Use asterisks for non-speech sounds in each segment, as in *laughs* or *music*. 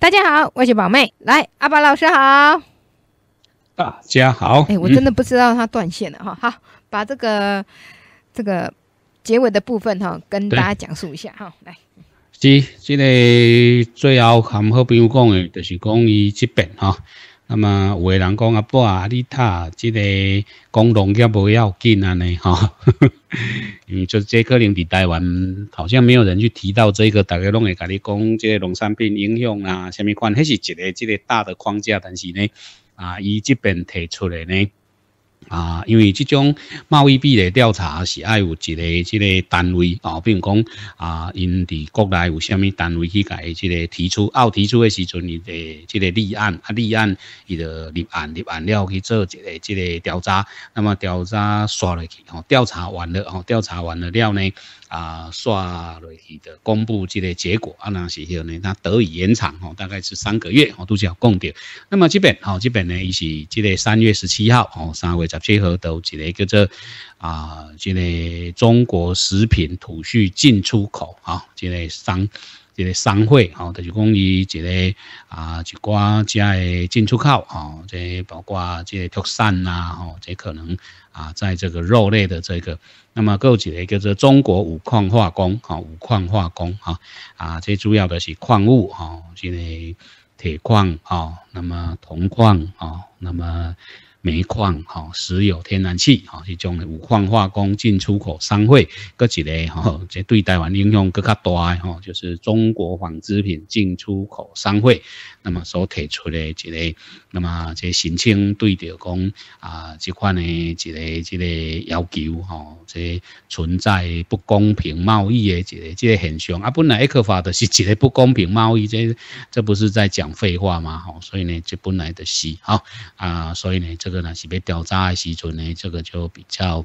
大家好，我是宝妹，来阿宝老师好，大家好，哎，我真的不知道他断线了哈，好，把这个这个结尾的部分哈，跟大家讲述一下哈，来，是这个最后含好朋友讲的，就是讲伊这边哈。那么有的人讲阿伯啊，你他这个工农业不要紧啊呢哈，*laughs* 嗯，就这可能在台湾好像没有人去提到这个，大家拢会跟你讲这个农产品影响啊，什么款，那是一个这个大的框架，但是呢，啊，伊这边提出来呢，啊，因为这种贸易壁垒调查是爱有一个这个单位哦，比如讲啊，因伫国内有虾米单位去解这个提出，要提出的时阵，伊得这个立案啊，立案，伊就立案立案了去做一个这个调查。那么调查刷入去哦，调查完了哦，调查完了了呢。啊，刷瑞的公布这类结果啊，那是候呢，它得以延长吼，大概是三个月吼，都是要供掉。那么这边吼，这边呢，一是这类三月十七号吼，三月十七号都这个叫做啊，这类中国食品土畜进出口啊，这类商。这个商会，吼，就是讲伊一个啊，一寡只的进出口，吼，再包括这特展呐，吼，这可能啊，在这个肉类的这个，那么构几一个这中国五矿化工，哈，五矿化工，哈，啊，最主要的是矿物，吼，这个铁矿，吼，那么铜矿，啊，那么。煤矿、哈石油、天然气、哈一种五矿化工进出口商会，搁一个哈，即对台湾影响搁较大，哈，就是中国纺织品进出口商会，那么所提出的一个，那么即申请对着讲啊，这款的一个一个要求，哈，即存在不公平贸易的一个这个现象，啊，本来埃克法的是一个不公平贸易，这这不是在讲废话吗？哈，所以呢，这本来的是，哈啊，所以呢，这。这个呢是被调查的时阵呢，这个就比较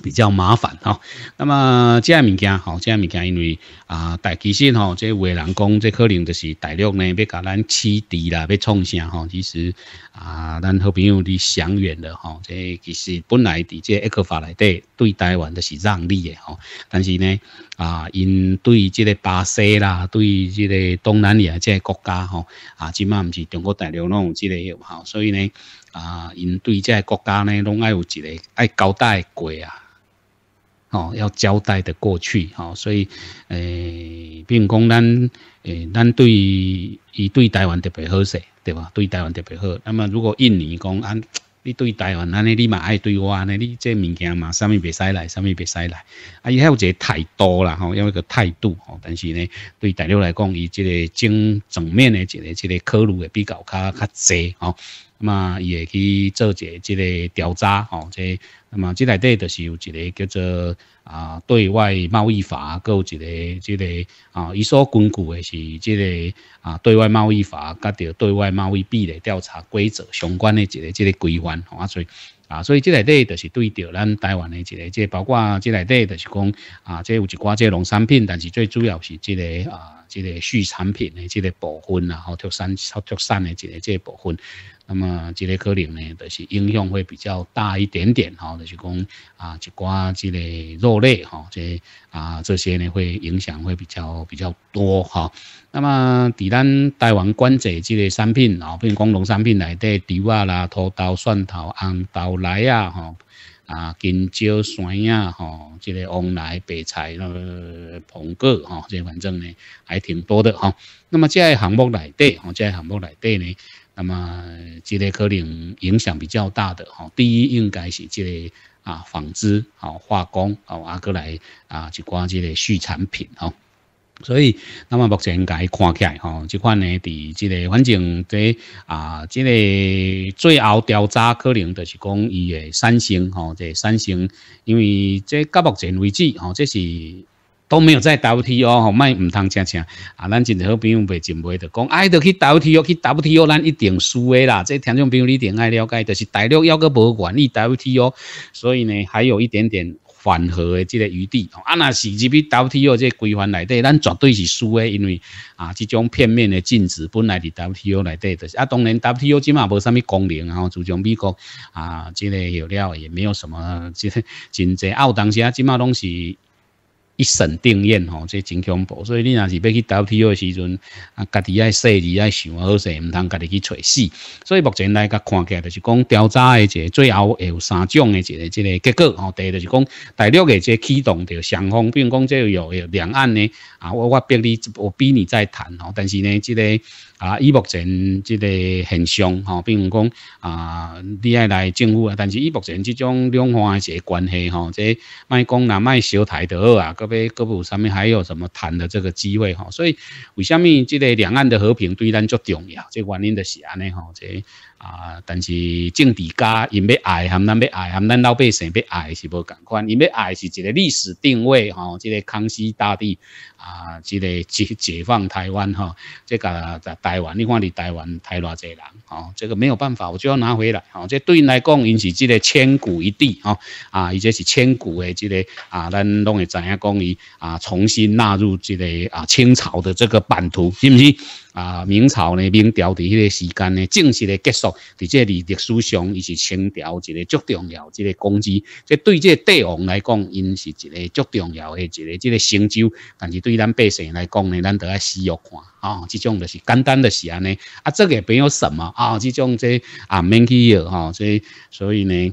比较麻烦哈。那么这样物件好，这样物件因为啊，大其实吼，即有个人讲，即可能就是大陆呢，要甲咱起底啦，要创啥哈？其实啊，咱好朋友你想远了哈。即其实本来伫即个埃克法来底对待完都是让利的哈，但是呢啊，因对即个巴西啦，对即个东南亚即个国家哈啊，即嘛唔是中国大陆那种之类有哈，所以呢。啊，因对个国家呢，拢爱有一个爱交代过啊，哦，要交代的过去，哦，所以，诶，比如讲，咱，诶，咱对伊对台湾特别好势，对吧？对台湾特别好。那么，如果印尼讲，你对台湾，尼，你嘛爱对安尼，你这物件嘛，啥物别使来，啥物别使来。啊，伊还有个态度啦，吼，因为个态度，吼，但是呢，对大陆来讲，伊这个正正面的这个这个考虑也比较较较济，吼。那么也会去做一个这个调查哦，这那么这内底就是有一个叫做啊对外贸易法，有一个这个啊伊所根据的是这个啊对外贸易法，甲著对外贸易壁垒调查规则相关的一个这个规范啊所以啊所以这内底就是对着咱台湾的一个，这包括这内底就是讲啊这有一寡这农产品，但是最主要是这个啊这个畜产品的这个部分啦，哦脱产、脱脱产的这个这部分。那么这类可能呢，就是影响会比较大一点点哈，就是讲啊，一寡这类肉类哈，这啊这些呢，会影响会比较比较多哈。那么，伫咱台湾关者这类商品哦，比如讲农商品来底，猪啊啦、土豆、蒜头、红豆奶啊哈，啊金蕉、山呀哈，这类往奶、白菜、那个苹果哈，这反正呢，还挺多的哈。那么，些项目内底，这些项目内底呢。那么，即个可能影响比较大的吼，第一应该是即个啊纺织、吼化工、吼啊个来啊一寡即个畜产品吼，所以那么目前应该看起来吼，即款呢，伫即个反正在啊即个最后调查可能就是讲伊的三星吼，即三星因为这到目前为止吼，这是。都没有在 WTO 卖，唔通争争啊！咱真好朋友，袂真袂的讲，爱得去 WTO，去 WTO，咱一定输的啦。这听众朋友，你一定爱了解就是大陆要个博物馆，你 WTO，所以呢，还有一点点缓和的这个余地。啊，那是入 p WTO 这规范内底，咱绝对是输的，因为啊，这种片面的禁止本来伫 WTO 内底是啊，当然 WTO 今嘛无啥物功能啊，就像美国啊，这个有料也没有什么，这真有当东啊今嘛拢是。一审定验吼，这真恐怖，所以你若是要去 WTO 的时阵，啊，家己爱设计爱想好势，唔通家己去找死。所以目前来讲，看起来就是讲调查的这最后会有三种的这个这个结果吼。第就是讲大陆的这启动的双方，比如讲这有两岸呢，啊，我我逼你，我逼你再谈吼，但是呢，这个。啊，目前这个现象，吼，并如讲啊，你爱来政府啊，但是目前这种两岸一个关系，吼，这卖讲那卖小台的啊，各边各部上面还有什么谈的这个机会，吼，所以为什么这个两岸的和平对咱最重要？这原因就是安尼，吼，这。啊！但是政治家，因要爱，含咱要爱，含咱老百姓要爱是无同款。因要爱是一个历史定位，吼，这个康熙大帝啊，这个解解放台湾，哈，这个台湾，你看你台湾台偌济人，吼，这个没有办法，我就要拿回来，吼，这对来讲，因是这个千古一帝，吼，啊，伊且是千古的这个啊，咱拢会知影讲伊啊，重新纳入这个啊清朝的这个版图，是不是？啊，明朝呢，明朝的迄个时间呢，正式的结束。伫这里历史上，伊是清朝一个最重要、一个功绩。这对这帝王来讲，因是一个最重要的一个这个成就。但是对咱百姓来讲呢，咱都要细看啊。这种就是简单的，是安尼啊，这个没有什么啊。这种这啊，蛮去的哈。所以所以呢，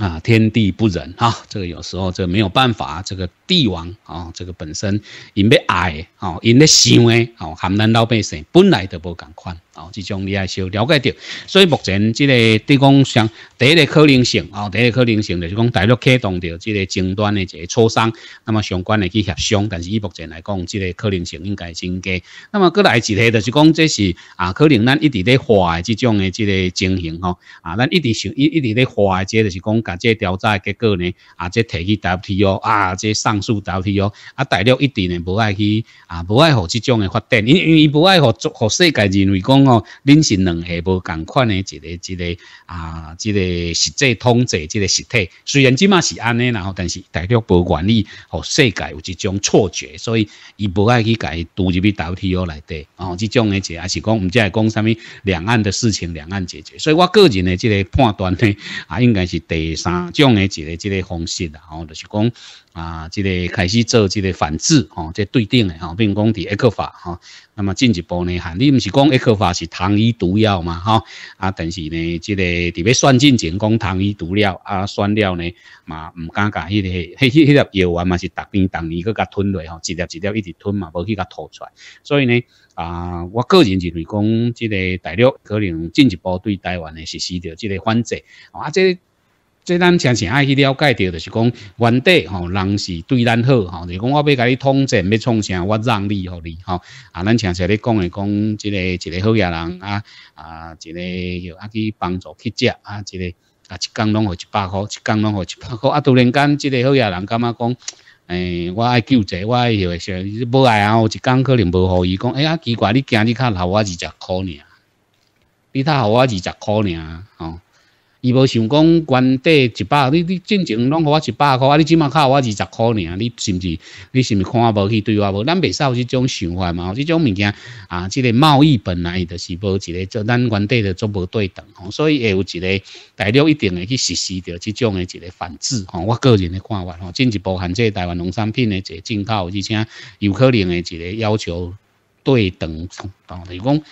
啊，天地不仁哈，这个有时候这没有办法这个。帝王哦，这个本身因要爱哦，因咧想诶哦，含咱老百姓本来都无共款哦，即种你也稍了解着。所以目前即个对讲上第一个可能性哦，第一个可能性就是讲大陆启动着即个争端诶一个磋商，那么相关的去协商。但是以目前来讲，即个可能性应该真低。那么过来一个就是讲，这是啊，可能咱一直咧化诶即种诶即个情形哦啊，咱一直想一一直咧化诶，即就是讲，假这调查结果呢啊，这提起 WTO 啊，这上。输导体哦，啊，大陆一定呢，无爱去啊，无爱互即种嘅发展，因因为伊无爱互互世界认为讲哦，恁是两岸无共款呢一个一个啊，一个实际统治即个实体。虽然即嘛是安尼，然后，但是大陆无愿意互世界有一种错觉，所以伊无爱去介，杜入去 WTO 内底哦，即种嘅一个，还是讲，毋知系讲啥物两岸的事情，两岸解决。所以我个人呢，即个判断呢，啊，应该是第三种嘅一个一个方式啦，哦，就是讲。啊，即个开始做即个反制吼，即对顶的吼，并讲提 X 法吼。那么进一步呢，哈，你毋是讲 X 法是糖衣毒药嘛？哈啊，但是呢，即个伫要算进前讲糖衣毒药啊，算了呢嘛，毋敢把迄个迄迄粒药丸嘛是逐边逐年搁甲吞落吼，一粒一粒一直吞嘛，无去甲吐出。来，所以呢，啊，我个人认为讲即个大陆可能进一步对台湾呢实施着即个反制啊，即。即咱诚实爱去了解着，就是讲，原底吼人是对咱好吼，就讲我要甲你统战，要创啥，我让利互你吼。啊，咱诚实咧讲诶，讲一个一个好野人啊啊，一个又啊去帮助乞食啊，一个啊一工拢互一百块，一工拢互一百块。啊，突然间，一个好野人，感觉讲，诶，我爱救济，我爱许，无爱啊，一工可能无互伊讲，哎呀，奇怪，你今日较留我二十箍尔，你较留我二十箍尔吼。伊无想讲原地一百，你你进前拢互我一百块，你即满扣我二十块尔，你是不是？你是是看无去对话无？咱未少即种想法嘛，即种物件啊，即个贸易本来就是无一个做，咱原地的做无对等，吼，所以会有一个大陆一定会去实施着即种的一个反制。吼，我个人的看法吼，进一步限制台湾农产品的一个进口，而且有可能的一个要求对等，当等于讲。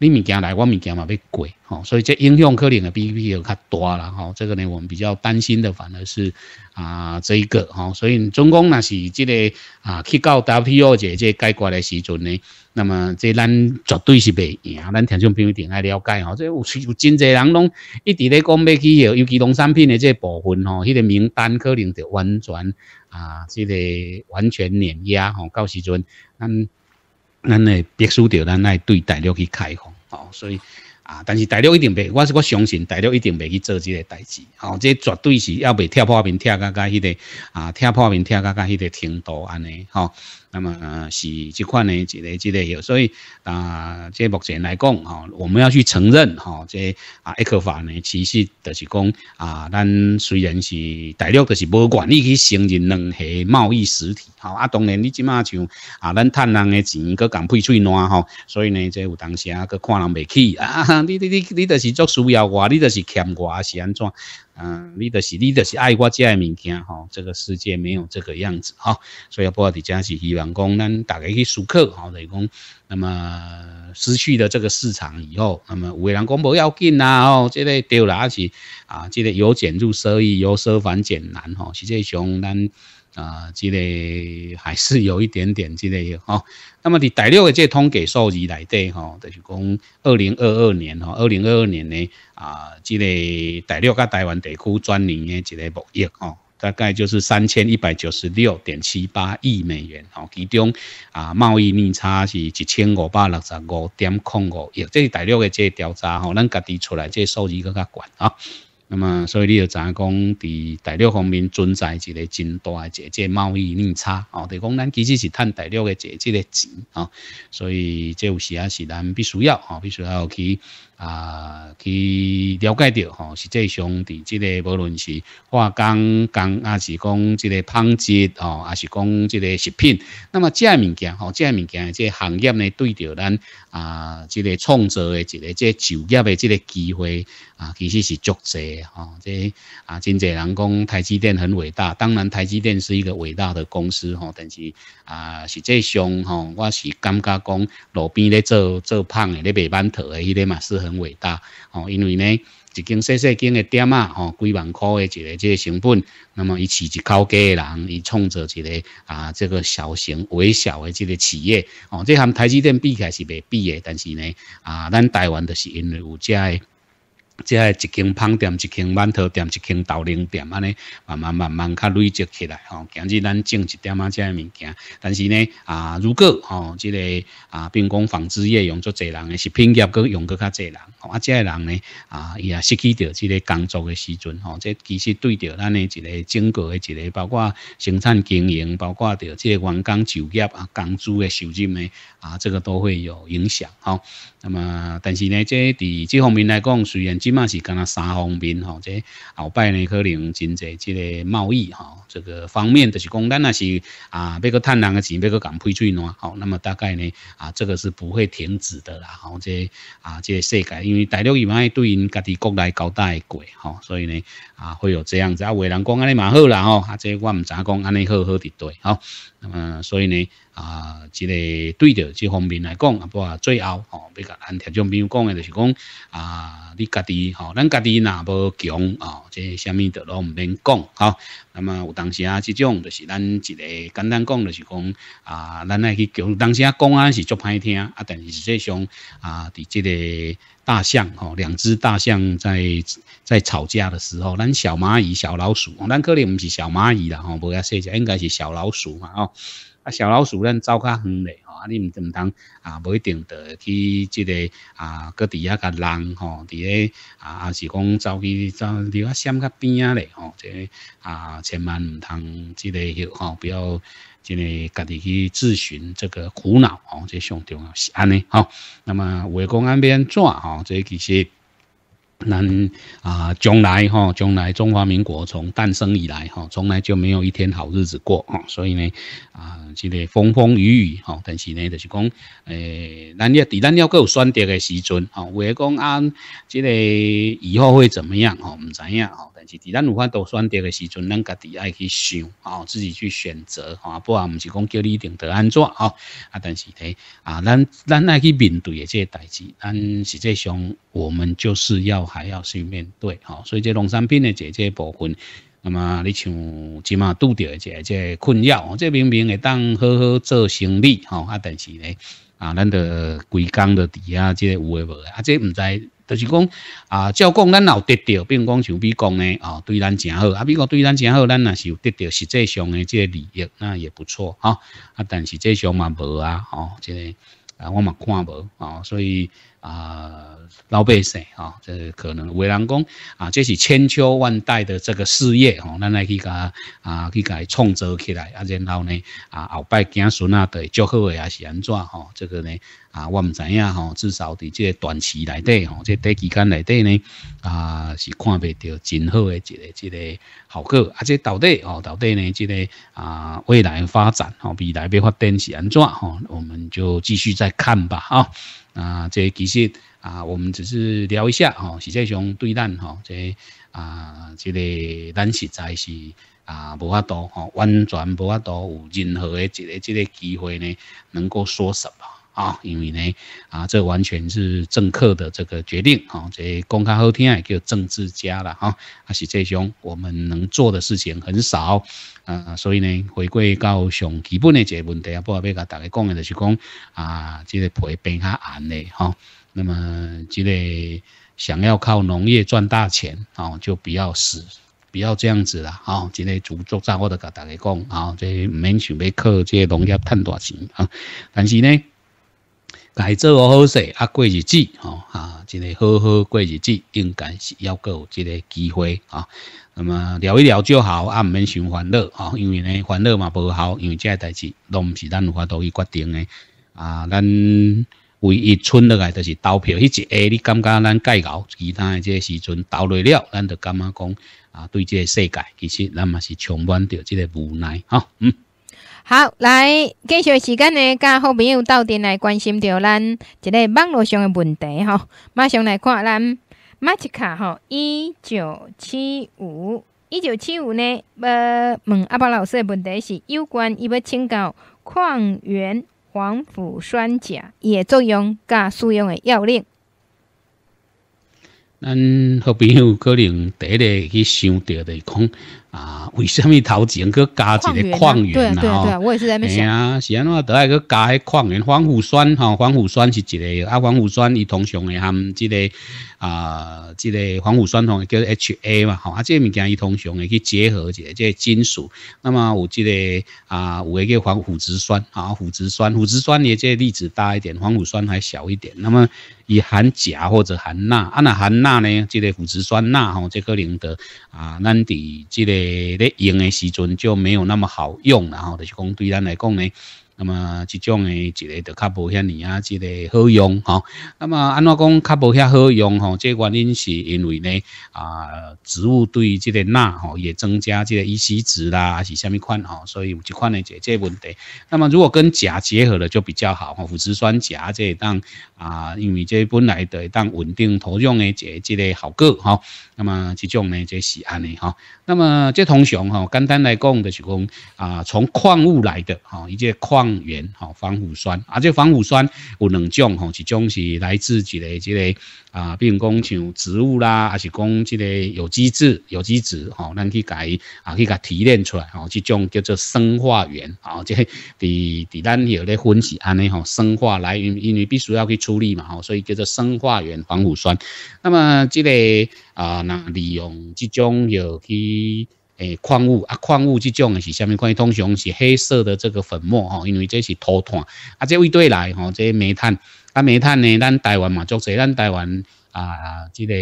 你物件来，我物件嘛要贵，吼，所以这影响可能的比 P 又较大啦，吼，这个呢，我们比较担心的反而是啊这一个，吼，所以总共那是这个啊去到 W O 这这解决的时阵呢，那么这咱绝对是未赢，咱听众朋友一定爱了解哦，这有有真侪人拢一直咧讲要去，尤其农产品的这部分，吼，迄个名单可能就完全啊这个完全碾压，吼，到时阵，嗯。咱诶，必须着咱来对大陆去开放，吼，所以啊，但是大陆一定袂，我是我相信，大陆一定袂去做即个代志，吼，这绝对是要袂跳破面跳到甲迄个啊，跳破面跳到甲迄个程度安尼，吼。那么是这块呢，这类这类有，所以啊，即目前来讲哈，我们要去承认哈，即啊 a p 法 c 呢，其实就是讲啊，咱虽然是大陆，就是无管你去承认两何贸易实体哈。啊，当然你即马像啊，咱趁人的钱，佮共屁嘴烂吼，所以呢，即有当时啊，佮看人袂起啊，你你你你，就是作需要我，你就是欠我，是安怎？嗯，你就是你的是爱我只的物件吼，这个世界没有这个样子哈，所以不我伫真是希望讲，咱大家去思考吼，就是讲，那么失去了这个市场以后，那么有人讲工不要紧呐哦，这类丢了还是啊，这类由俭入奢易，由奢反俭难吼，实际上咱。啊，这个还是有一点点这个的哈。那么，伫大陆嘅这统计数字内底哈，就是讲二零二二年哈，二零二二年呢啊，这个大陆甲台湾地区专年的即个贸易哈，大概就是三千一百九十六点七八亿美元哈，其中啊贸易逆差是一千五百六十五点零五，亿，这是大陆嘅这调查吼，咱家己出来这数字更加管啊。那么，所以你知怎讲？伫大陆方面存在一个真大诶一个贸易逆差哦，就讲、咱其实是趁大陆诶一个钱哦，所以这有时啊是咱必须要哦，必须要去啊，去了解到吼，实际上，伫即个无论是化工、工还是讲即个纺织哦，还是讲即个食品，那么这些物件，吼，这些物件，这行业呢，对着咱啊，即个创造的一个这就业的这个机会啊，其实是足济的吼。这啊，真济人讲台积电很伟大，当然台积电是一个伟大的公司吼，但是啊，实际上吼，我是感觉讲路边咧做做胖的咧卖馒头的，迄个嘛适合。很伟大哦，因为呢，一间细细间嘅店啊，哦，几万块嘅一个，这个成本，那么伊饲一靠家嘅人，伊创造一个啊，这个小型微小嘅这个企业哦，这含台积电比起来是未比嘅，但是呢，啊，咱台湾就是因为有价嘅。即系一间胖店、一间馒头店、一间豆奶店，安尼慢慢慢慢较累积起来吼。今日咱种一点啊，即个物件，但是呢啊，如果吼即个啊，兵工纺织业用足济人，食品业佫用佫较济人，啊，即个人呢啊，伊也失去着即个工作嘅时阵吼，即其实对着咱呢一个整个一个，包括生产经营，包括着即员工就业啊、工资嘅收入，咪啊，这个都会有影响吼。那啊，但是呢，即伫这方面来讲，虽然即嘛是干哋三方面，哈，即后摆呢，可能真多即个贸易，哈，这个方面就是讲，咱那是啊，要个趁人啊，钱，要个敢批最咯，好，那么大概呢，啊，这个是不会停止的啦，好，即啊，即世界，因为大陆以往对因家己国内交代过，哈，所以呢，啊，会有这样子，啊，话人讲安尼蛮好啦，哦，即我唔知讲安尼好好地对，吼。那啊，所以呢，啊，即个对着即方面来讲，啊，不啊，最后，吼、哦，甲咱听众朋友讲诶，就是讲，啊，你家己哦，咱家己若无强，哦，即虾米都拢唔免讲，哈。那么有当时啊，即种，就是咱一个简单讲，就是讲，啊，咱爱去强，当时啊，讲啊是足歹听，啊，但是实际上，啊，伫即个。大象吼，两只大象在在吵架的时候，咱小蚂蚁、小老鼠咱可能不是小蚂蚁啦吼，不要说一应该是小老鼠嘛吼。啊，小老鼠咱走较远嘞啊，你唔正当啊，无一定得去即个啊，搁底下个人吼，底个啊是讲走去走离较山较边啊嘞哦，这啊千万唔通即个吼，不要。即个家己去自寻这个苦恼哦，这重要是安尼吼。那么为公安边怎啊？这其实，咱啊将来哈，将来中华民国从诞生以来哈，从来就没有一天好日子过哈。所以呢啊，即个风风雨雨哈，但是呢就是讲，诶，咱要，咱要够选择的时阵哈，为公安即个以后会怎么样哈？唔知样哈。但是，咱有法度选择的时阵，咱家己爱去想，吼，自己去选择，吼，不啊，毋是讲叫你定得安怎，吼，啊，但是咧，啊，咱咱爱去面对的这些代志，咱实际上我们就是要还要去面对，吼，所以这农产品的即这部分，那么你像即马拄到的这这困扰，这明明会当好好做生意，吼，啊，但是咧，啊，咱的规工的底下这有无，啊，这毋知。就是讲，啊，照讲咱也得到，比如讲，像比讲呢，哦，对咱诚好，啊，比讲对咱诚好，咱也是有得到实际上的这个利益，那也不错啊。啊，但实际上嘛无啊，哦，这个啊，我嘛看无啊，所以。啊，老百姓啊，这可能为人讲啊，这是千秋万代的这个事业哦，咱来去甲啊，去个创造起来，啊，然后呢啊，后摆子孙啊，都会较好的，还是安怎吼？这个呢啊，我们知影哈，至少在即个短期内底吼，在短期间内底呢啊，是看不着真好诶一个一个效果，啊，即到底哦，到底呢，即个啊未来发展哦，未来要发展是安怎吼，我们就继续再看吧啊。啊，这其实啊，我们只是聊一下吼，实际上对咱吼，这啊，这个咱实在是啊，无法多吼，完全无法多有任何的这个这个机会呢，能够说什么。啊，因为呢，啊，这完全是政客的这个决定啊。这公开后听也叫政治家了哈，还是这种我们能做的事情很少啊。所以呢，回归到上基本的这个问题啊，不二贝个大家讲的就是讲啊，即个皮变较硬的哈。那么即个想要靠农业赚大钱啊，就不要死，不要这样子了啊。即个主作战我都甲大家讲啊，即唔免想欲靠即个农业赚大钱啊。但是呢，该做好好势啊过日子，吼，啊，真个好好过日子，应该是要够有这个机会啊。那么聊一聊就好，啊，唔免想烦恼，啊，因为呢，烦恼嘛不好，因为这个代志拢唔是咱有法度去决定的啊。咱唯一剩落来就是投票，迄一下你感觉咱介牢，其他的这个时阵投落了，咱就感觉讲啊？对这个世界，其实咱嘛是充满着这个无奈啊，嗯。好，来继续时间呢，甲好朋友斗阵来关心着咱一个网络上的问题吼，马上来看咱马吉卡吼，一九七五一九七五呢，要问阿伯老师的问题是有关伊要请教矿源黄腐酸钾也作用甲使用嘅要领。咱好朋友可能第一去想到的讲。啊，为什么头前搁加一个矿源？对对对啊，我也是在那边想啊。是啊，嘛得爱搁加个矿源。黄腐酸哈，黄腐酸是一个啊，黄腐酸伊通常会含们个啊，即个黄腐酸同叫 H A 嘛哈。啊，即物件伊通常会去结合个即个金属。那么有即个啊，有一个防黄腐殖酸啊，腐殖酸，腐殖酸伊即个粒子大一点，黄腐酸还小一点。那么伊含钾或者含钠啊，那含钠呢，即个腐殖酸钠吼，即可能得啊，咱伫即个。诶，咧用嘅时阵就没有那么好用，然后咧就讲对咱来讲咧。那么这种诶，一个就较不遐尼啊，一个好用哈。那么安怎讲较不遐好用哈？这原因是因为呢啊，植物对这个钠哈也增加这个 EC 值啦，是虾米款吼，所以有一款呢解决问题。那么如果跟钾结合的就比较好哈，腐殖酸钾这当啊，因为这本来的当稳定土壤的这这个效果哈。那么这种呢这是安尼哈。那么这同熊哈，简单来讲就是讲啊，从矿物来的哈，一些矿。源好，防腐酸啊，这防腐酸有两种吼，一种是来自一个这个啊，如讲像植物啦，还是讲这个有机质、有机质吼，咱去改啊，去甲提炼出来吼，这种叫做生化源啊，即个伫伫咱有咧分析安尼吼，生化来源因为必须要去处理嘛吼，所以叫做生化源防腐酸。那么即个啊，那利用这种有机诶，矿物啊，矿物这种的是虾米关于通常是黑色的这个粉末吼，因为这是土炭啊。这位对来吼，这些煤炭啊，煤炭呢，咱台湾嘛，就侪咱台湾啊，这个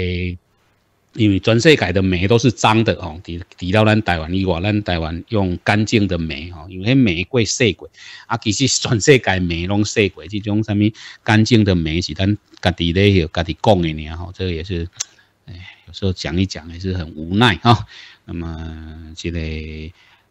因为全世界的煤都是脏的吼，除除了咱台湾以外，咱台湾用干净的煤吼，因为煤过细过，啊。其实全世界煤拢细过，这种啥物干净的煤是咱家咧，的、家己供的呢吼，这个也是。哎，有时候讲一讲也是很无奈啊。那么，即个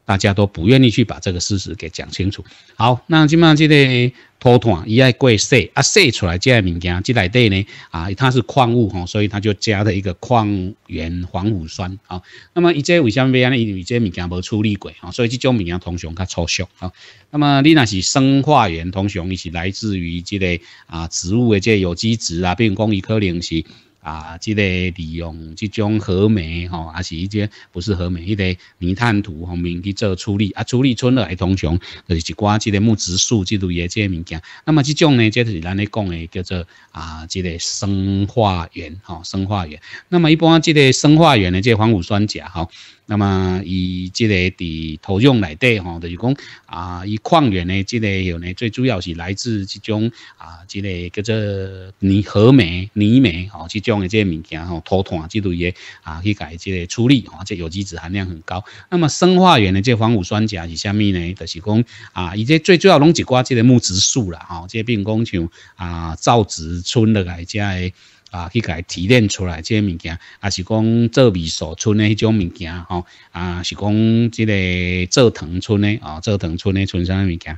大家都不愿意去把这个事实给讲清楚。好，那基本上即个脱团，伊爱贵洗啊，洗出来即个物件，即来底呢啊，它是矿物吼，所以它就加了一个矿源黄腐酸啊。那么，伊这为虾米呢？因为这物件无处理过啊，所以即种物件通常较粗俗啊。那么，你那是生化源，通常伊是来自于即个啊植物的这有机质啊，并讲伊可能是。啊，即个利用即种河煤吼，还是一些不是河煤，迄个泥炭土方面去做处理，啊，处理出来通常就是一寡即个木质树之类嘅即个物件。那么即种呢，这就是咱咧讲诶叫做啊，即个生化源吼，生化源。那么一般即个生化源呢，即黄腐酸钾吼。那么以即个伫土壤内底吼，就是讲啊，以矿源呢，即个有呢，最主要是来自即种啊，即个叫做泥河煤、泥煤吼，即种的这些物件吼，土炭之类的啊，去改即个处理吼，即有机质含量很高。那么生化源的即防腐酸钾是虾米呢？就是讲啊，伊即最主要拢是挂即个木质树啦吼，即并工像啊造纸、村落来遮诶。啊，去伊提炼出来这些物件，啊是讲做味素村的迄种物件吼，啊是讲这个做糖村的啊，做糖村的村上的物件，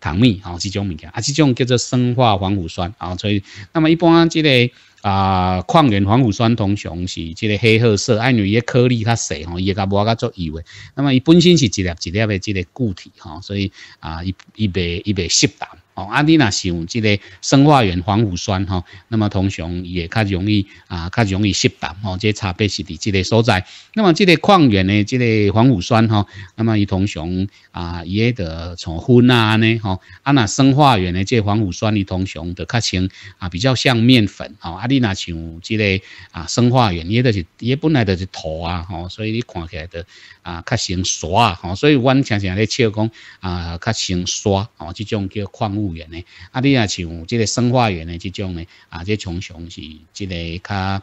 糖蜜吼，即种物件，啊，这种叫做生化防腐酸啊，所以，那么一般这个。啊，矿源黄腐酸铜雄是即个黑褐色，安尼伊个颗粒较细吼，伊也较无较作异味。那么伊本身是一粒一粒的即个固体吼，所以啊，一一被一被吸胆哦。啊，你是想即个生化源黄腐酸吼，那么铜雄也较容易啊，较容易吸淡吼，即差别是伫即个所在。那么即个矿源诶，即个黄腐酸吼，那么伊铜雄啊，伊也得从混呐呢吼。啊那生化源诶，即黄腐酸伊铜雄得较轻啊，比较像面粉吼。你若像即个啊，生化源，伊都是伊本来就是土啊，吼，所以你看起来的啊，较成沙啊，吼，所以阮常常咧笑讲啊，较成沙哦，即种叫矿物源呢。啊，你若像即个生化源诶，即种呢啊，这常常是即个较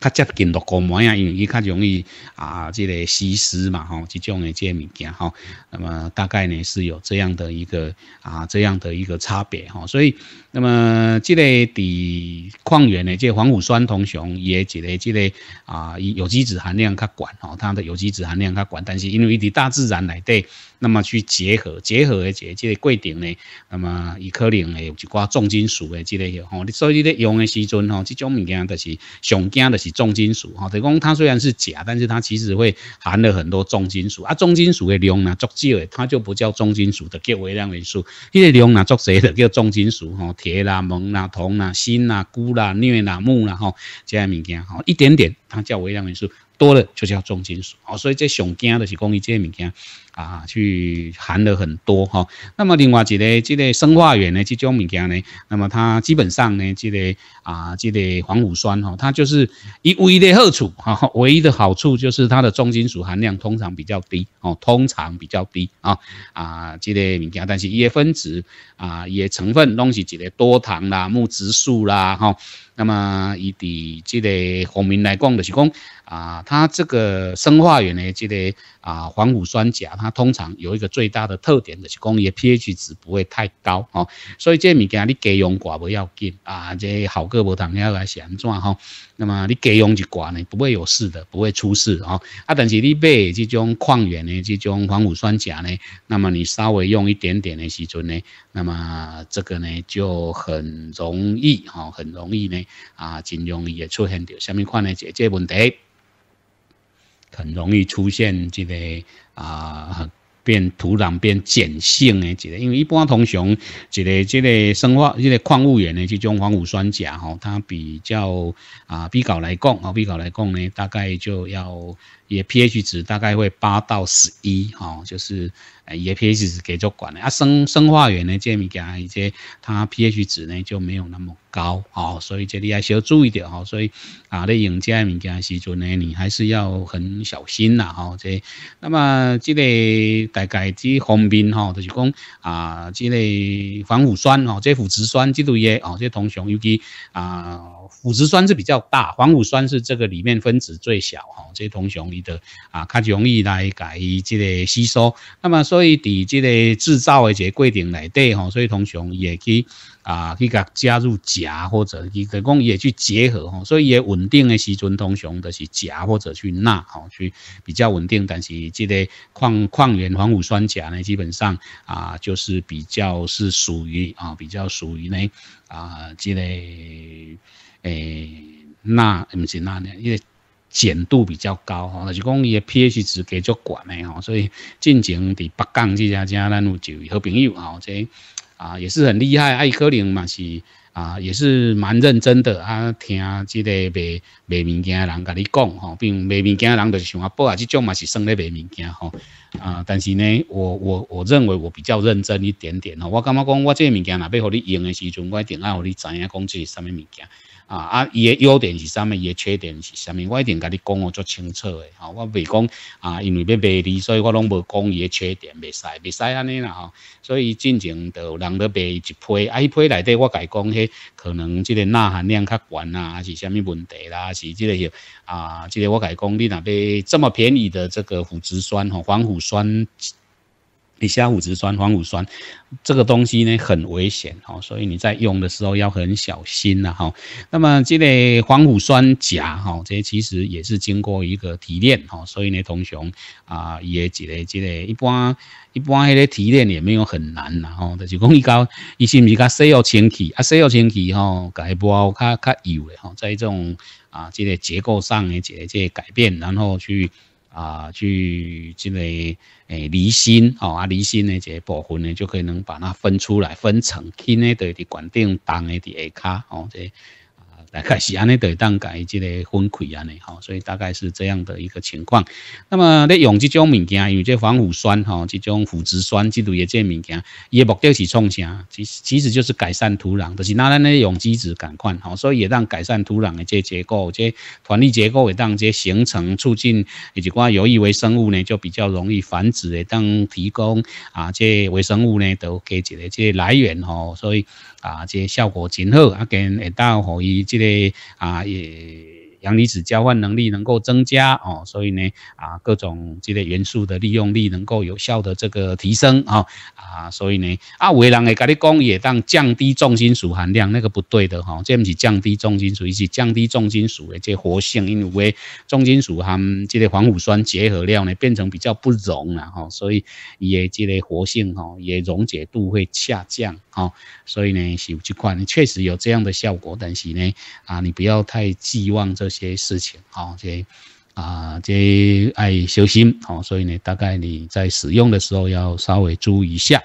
较接近陆沟门啊，因为伊较容易啊，即个稀释嘛，吼，即种即个物件吼。那么大概呢是有这样的一个啊，这样的一个差别吼，所以。那么这个的矿源呢，这黄腐酸铜雄也这个这个啊，有机质含量较广哦，它的有机质含量较广，但是因为伫大自然内底，那么去结合结合的这这个规定呢，那么伊可能会有几寡重金属的这类有哦，所以你咧用的时阵哦，这种物件就是上惊的就是重金属哦，就讲它虽然是假，但是它其实会含了很多重金属啊。重金属的量呢足少的，它就不叫重金属，的，叫微量元素；，迄个量呢足少的叫重金属哦。铁啦、锰啦、铜啦、锌啦、钴啦、镍啦、钼啦，吼，这些物件，吼，一点点，它叫微量元素，多了就叫重金属，哦，所以最上惊的就是讲伊这些物件。啊，去含了很多哈。那么另外一个，这个生化源呢，这种物件呢，那么它基本上呢，这个啊，这个黄腐酸哈，它就是唯一的好处哈，唯一的好处就是它的重金属含量通常比较低哦，通常比较低啊啊，这个物件，但是一些分子啊，一些成分东是这个多糖啦、木质素啦哈。那么以的这个我明来讲的是讲啊，它这个生化源呢，这个。啊，黄腐酸钾它通常有一个最大的特点的是，工业 pH 值不会太高哦，所以这物件你家用寡不要紧啊，这好个无同要来旋转吼。那么你家用就寡呢，不会有事的，不会出事哦。啊，但是你买这种矿源呢，这种黄腐酸钾呢，那么你稍微用一点点的时候呢，那么这个呢就很容易哦，很容易呢啊，真容易会出现着什么款呢这这问题。很容易出现这个啊，变土壤变碱性的这个因为一般通常这个这个生化这个矿物盐呢，这中黄腐酸钾吼，它比较啊，比较来供啊，比较来供呢，大概就要。也 pH 值大概会八到十一哦，就是也 pH 值给做管了啊。生生化源呢，这物件他一些，它 pH 值呢就没有那么高哦，所以这里还是要注意点哦。所以啊，在用这物件时阵呢，你还是要很小心啦哦。这那么这个大概这方面哈，就是讲啊，这类防腐酸哦，这腐殖酸这类也哦，这同常尤其啊。腐殖酸是比较大，黄腐酸是这个里面分子最小，哈，这些铜熊易的啊，较容易来改这个吸收。那么，所以伫这个制造的这规定内底，哈，所以同熊也去啊，去甲加入钾或者去讲也去结合，哈，所以也稳定的时阵同熊的是钾或者去钠，哈，去比较稳定。但是，这个矿矿源黄腐酸钾呢，基本上啊，就是比较是属于啊，比较属于呢啊，这个。诶，那唔是那呢，因为碱度比较高吼，就讲伊个 pH 值加足悬诶吼，所以进前伫北港这家家，咱有就好朋友吼，即啊也是很厉害，伊可能嘛是啊，也是蛮认真的啊，听即个卖卖物件人甲你讲吼，并卖物件人就是想啊，不啊，即种嘛是算咧卖物件吼啊，但是呢，我我我认为我比较认真一点点吼，我感觉讲我即个物件，若要互你用诶时阵，我一定爱互你知影讲是啥物物件。啊啊！伊个优点是啥物？伊个缺点是啥物？我一定甲你讲哦，足清楚诶吼我未讲啊，因为要卖你，所以我拢无讲伊个缺点，未使未使安尼啦吼所以进前有人咧卖伊一批，啊，一批内底我甲伊讲，迄可能即个钠含量较悬啊，还是啥物问题啦？是即个啊，即个我甲伊讲，你若买这么便宜的这个腐植酸吼，黄腐酸。你虾五酯酸、黄乳酸，这个东西呢很危险哦，所以你在用的时候要很小心呐哈。那么这类黄乳酸钾哈，这些其实也是经过一个提炼哈，所以呢，同学们啊，也这类这类一般一般那个提炼也没有很难呐哈。但是讲伊讲伊是唔是讲石清烃气啊？石油烃气哈，改无较较油的哈，在这种啊这类结构上的这这些改变，然后去。啊，去这个诶离心哦，啊离心的这部分呢，就可以能把它分出来分成轻的的管定当的第下卡哦这。大概是安尼在当改善即个分溃安尼，吼，所以大概是这样的一个情况。那么你用即种物件，因为防腐酸、吼，即种腐殖酸之类这些物件，伊的目的是创啥？其实其实就是改善土壤，就是拿咱咧用机子赶快吼，所以也让改善土壤的这结构、这团粒结构也当这形成，促进以及寡有益微生物呢，就比较容易繁殖，也当提供啊这微生物呢，都给一个这来源，吼，所以。啊，即效果真好啊，跟下当可伊即个啊也。阳离子交换能力能够增加哦，所以呢啊各种这类元素的利用率能够有效的这个提升啊啊，所以呢啊伟人会跟你讲也当降低重金属含量那个不对的哈，这不是降低重金属，是降低重金属的这活性，因为重金属含这类黄腐酸结合料呢变成比较不溶了哈，所以也这类活性哈也溶解度会下降哈，所以呢有这块确实有这样的效果，但是呢啊你不要太寄望这。这些事情，啊，这啊，这爱修心，哈，所以呢，大概你在使用的时候要稍微注意一下。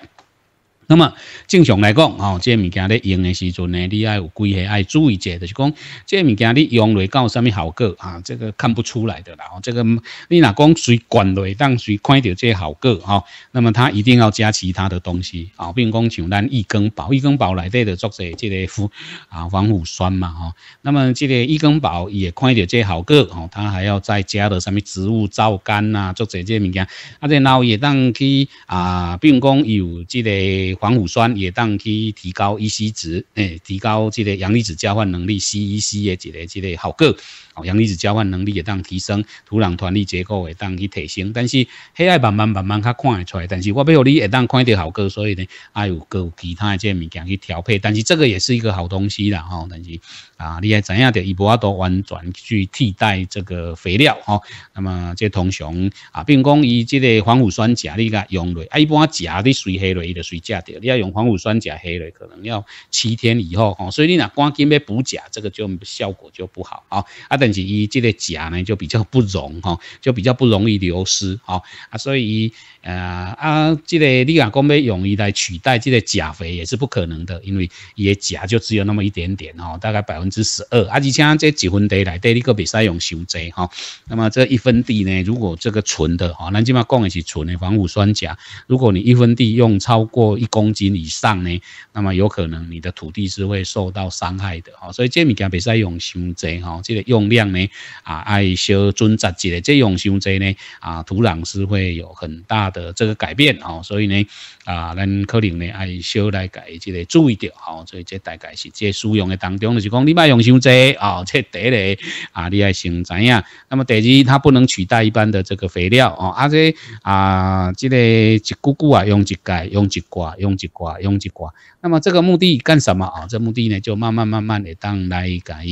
那么正常来讲，哦，这物件咧用的时阵呢，你爱有规个爱注意者，就是讲这物件你用落到什么效果啊？这个看不出来的啦。这个你若讲谁管来，当谁看得到这效果啊？那么它一定要加其他的东西啊，并讲讲咱益根宝，益根宝内底的，作者这个 *laughs* 啊，防腐酸嘛哈。那么这个益根宝也看得到这效果哦，它还要再加的什么植物皂苷呐，作者这物件，啊，这然后也当去啊，并讲有这个。防腐酸也当去提高 E.C 值，哎，提高这类阳离子交换能力 C.E.C 的这类这类好个。阳离子交换能力也当提升，土壤团粒结构也当去提升，但是黑爱慢慢慢慢较看得出来，但是我背后你也当看得好个，所以呢，爱有个有其他嘅遮物件去调配，但是这个也是一个好东西啦吼，但是啊，你爱怎样的，一般都完全去替代这个肥料吼。那么即通常啊，比如讲伊即个黄腐酸钾你甲用落，啊一般钾你随黑落伊就随加掉，你要用黄腐酸钾黑落可能要七天以后吼，所以你若赶紧要补钾，这个就效果就不好啊啊。甚至一这个钾呢，就比较不容易哈，就比较不容易流失啊啊，所以呃啊，这个你讲讲要容易来取代这个钾肥也是不可能的，因为伊的钾就只有那么一点点哦，大概百分之十二啊，而且这几分地来，对，你个比赛用修贼哈。那么这一分地呢，如果这个纯的哈，那本上讲也是纯的防腐酸钾，如果你一分地用超过一公斤以上呢，那么有可能你的土地是会受到伤害的哈。所以这米讲比赛用修贼哈，这个用。样呢？啊，爱修准杂级的这种修对呢？啊，土壤是会有很大的这个改变哦，所以呢。啊，咱可能呢，要小来改，即个注意着吼，所以即大概是即使用诶当中，就是讲你卖用伤哦，啊，第一咧啊，你要先知影。那么第二，它不能取代一般的这个肥料哦，啊即啊即个一咕咕啊，用一盖，用一挂，用一挂，用一挂。那么这个目的干什么啊？这目的呢，就慢慢慢慢诶，当来改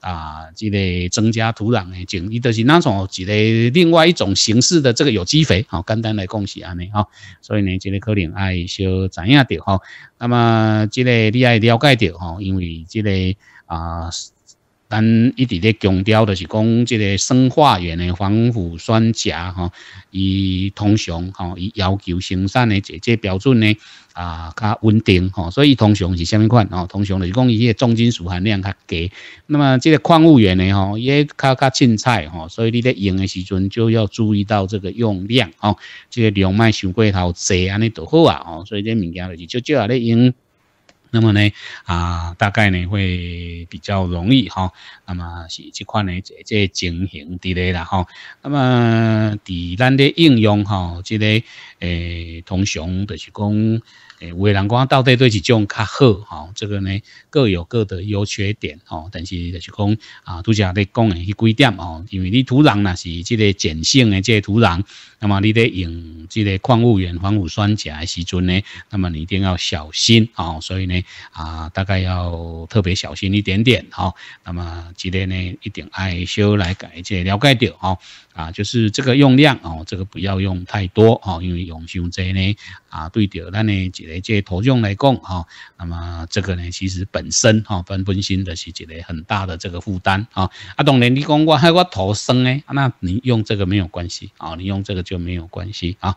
啊，即个增加土壤诶，种伊都是那种即个另外一种形式的这个有机肥，好，简单来讲是安尼啊。所以呢，即个可能。爱少知影着吼，那么即个你爱了解着吼，因为即个啊。咱一直咧强调的是讲，这个生化源的防腐酸钾哈，伊通常哈，伊要求生产的这这标准呢啊，较稳定哈，所以通常是虾米款哦，通常就是讲伊个重金属含量较低，那么这个矿物源呢哈，也较较凊彩哈，所以你咧用的时阵就要注意到这个用量哦，这个量卖想过头侪安尼都好啊哦，所以这物件就是少少来用。那么呢，啊，大概呢会比较容易哈。那么是这款呢，即个形之类啦哈。那么伫咱的应用哈，即个诶，通常就是讲诶，为人讲到底对几种较好哈。这个呢，各有各的优缺点哦。但是就是讲啊，拄只下咧讲诶，是几点哦？因为你土壤呢是即个碱性的即个土壤。那么你得用即个矿物盐、防腐酸钾的时阵呢，那么你一定要小心哦。所以呢，啊，大概要特别小心一点点哦。那么即个呢，一点爱修来改解了解掉哦。啊，就是这个用量哦，这个不要用太多哦，因为用上这呢，啊，对着咱呢即个即头用来讲哈，那么这个呢，其实本身哈，分分心的是一个很大的这个负担啊。啊，当然你讲我害 *laughs* 我头生呢，那你用这个没有关系哦，你用这个。就没有关系啊